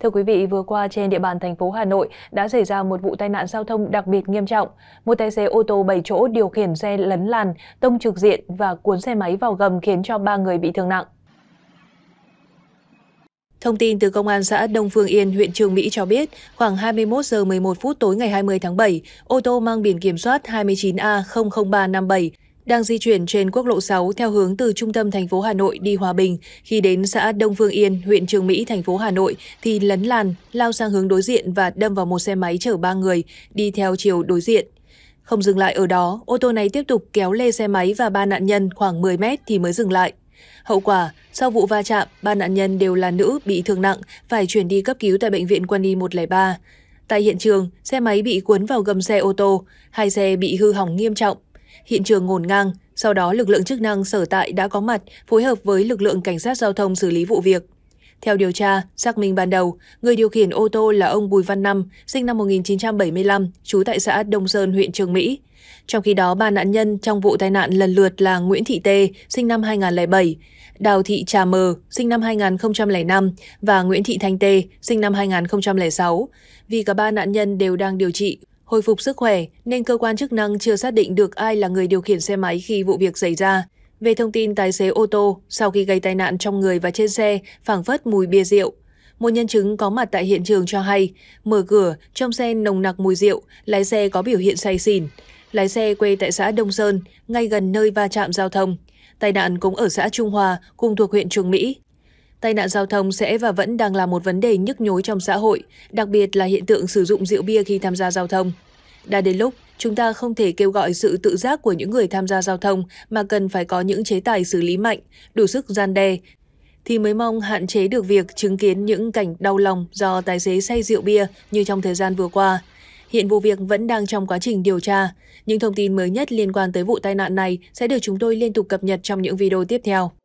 Thưa quý vị, vừa qua trên địa bàn thành phố Hà Nội đã xảy ra một vụ tai nạn giao thông đặc biệt nghiêm trọng. Một tài xế ô tô 7 chỗ điều khiển xe lấn làn, tông trực diện và cuốn xe máy vào gầm khiến cho 3 người bị thương nặng. Thông tin từ Công an xã Đông Phương Yên, huyện Trường Mỹ cho biết, khoảng 21 giờ 11 phút tối ngày 20 tháng 7, ô tô mang biển kiểm soát 29A00357 đang di chuyển trên quốc lộ 6 theo hướng từ trung tâm thành phố Hà Nội đi Hòa Bình, khi đến xã Đông Phương Yên, huyện Trường Mỹ, thành phố Hà Nội thì lấn làn, lao sang hướng đối diện và đâm vào một xe máy chở ba người đi theo chiều đối diện. Không dừng lại ở đó, ô tô này tiếp tục kéo lê xe máy và ba nạn nhân khoảng 10 mét thì mới dừng lại. Hậu quả, sau vụ va chạm, ba nạn nhân đều là nữ bị thương nặng, phải chuyển đi cấp cứu tại bệnh viện quân y 103. Tại hiện trường, xe máy bị cuốn vào gầm xe ô tô, hai xe bị hư hỏng nghiêm trọng, hiện trường ngổn ngang. Sau đó, lực lượng chức năng sở tại đã có mặt phối hợp với lực lượng cảnh sát giao thông xử lý vụ việc. Theo điều tra, xác minh ban đầu, người điều khiển ô tô là ông Bùi Văn Năm, sinh năm 1975, trú tại xã Đông Sơn, huyện Trường Mỹ. Trong khi đó, ba nạn nhân trong vụ tai nạn lần lượt là Nguyễn Thị Tê, sinh năm 2007, Đào Thị Trà Mờ, sinh năm 2005 và Nguyễn Thị Thanh Tê, sinh năm 2006. Vì cả ba nạn nhân đều đang điều trị, hồi phục sức khỏe nên cơ quan chức năng chưa xác định được ai là người điều khiển xe máy khi vụ việc xảy ra. Về thông tin tài xế ô tô sau khi gây tai nạn trong người và trên xe phảng phất mùi bia rượu, một nhân chứng có mặt tại hiện trường cho hay, mở cửa, trong xe nồng nặc mùi rượu, lái xe có biểu hiện say xỉn. Lái xe quê tại xã Đông Sơn, ngay gần nơi va chạm giao thông. Tai nạn cũng ở xã Trung Hòa, cùng thuộc huyện Trường Mỹ tai nạn giao thông sẽ và vẫn đang là một vấn đề nhức nhối trong xã hội, đặc biệt là hiện tượng sử dụng rượu bia khi tham gia giao thông. Đã đến lúc, chúng ta không thể kêu gọi sự tự giác của những người tham gia giao thông mà cần phải có những chế tài xử lý mạnh, đủ sức gian đe, thì mới mong hạn chế được việc chứng kiến những cảnh đau lòng do tài xế say rượu bia như trong thời gian vừa qua. Hiện vụ việc vẫn đang trong quá trình điều tra. Những thông tin mới nhất liên quan tới vụ tai nạn này sẽ được chúng tôi liên tục cập nhật trong những video tiếp theo.